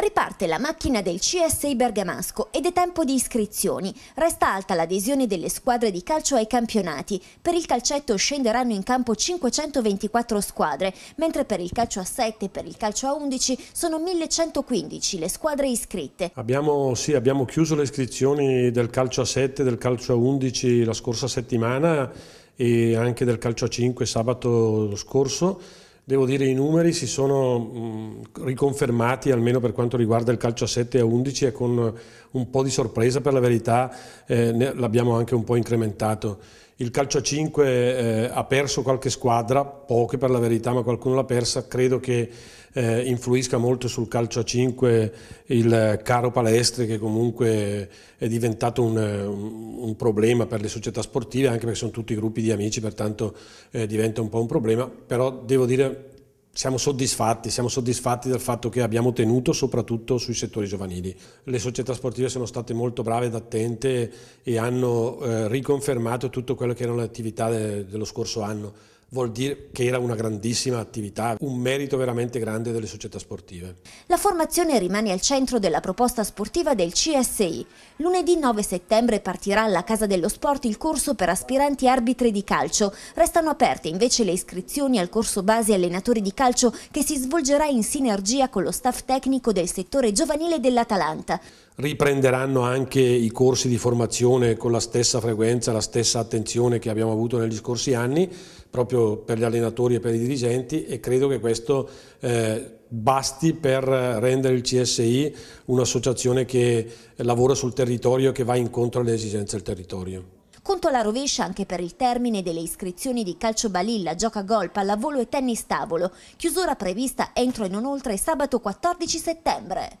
Riparte la macchina del CSI Bergamasco ed è tempo di iscrizioni. Resta alta l'adesione delle squadre di calcio ai campionati. Per il calcetto scenderanno in campo 524 squadre, mentre per il calcio a 7 e per il calcio a 11 sono 1115 le squadre iscritte. Abbiamo, sì, abbiamo chiuso le iscrizioni del calcio a 7 e del calcio a 11 la scorsa settimana e anche del calcio a 5 sabato scorso Devo dire i numeri si sono mh, riconfermati almeno per quanto riguarda il calcio a 7 e a 11 e con eh, un po' di sorpresa per la verità eh, l'abbiamo anche un po' incrementato. Il calcio a 5 eh, ha perso qualche squadra, poche per la verità, ma qualcuno l'ha persa. Credo che eh, influisca molto sul calcio a 5 il eh, caro palestre che comunque è diventato un, eh, un un problema per le società sportive, anche perché sono tutti gruppi di amici, pertanto eh, diventa un po' un problema, però devo dire siamo soddisfatti, siamo soddisfatti del fatto che abbiamo tenuto soprattutto sui settori giovanili. Le società sportive sono state molto brave ed attente e hanno eh, riconfermato tutto quello che erano le attività de eh, dello scorso anno vuol dire che era una grandissima attività, un merito veramente grande delle società sportive. La formazione rimane al centro della proposta sportiva del CSI. Lunedì 9 settembre partirà alla Casa dello Sport il corso per aspiranti arbitri di calcio. Restano aperte invece le iscrizioni al corso base allenatori di calcio che si svolgerà in sinergia con lo staff tecnico del settore giovanile dell'Atalanta riprenderanno anche i corsi di formazione con la stessa frequenza, la stessa attenzione che abbiamo avuto negli scorsi anni, proprio per gli allenatori e per i dirigenti e credo che questo eh, basti per rendere il CSI un'associazione che lavora sul territorio e che va incontro alle esigenze del territorio. Conto alla rovescia anche per il termine delle iscrizioni di calcio balilla, gioca gol, pallavolo e tennis tavolo, chiusura prevista entro e non oltre sabato 14 settembre.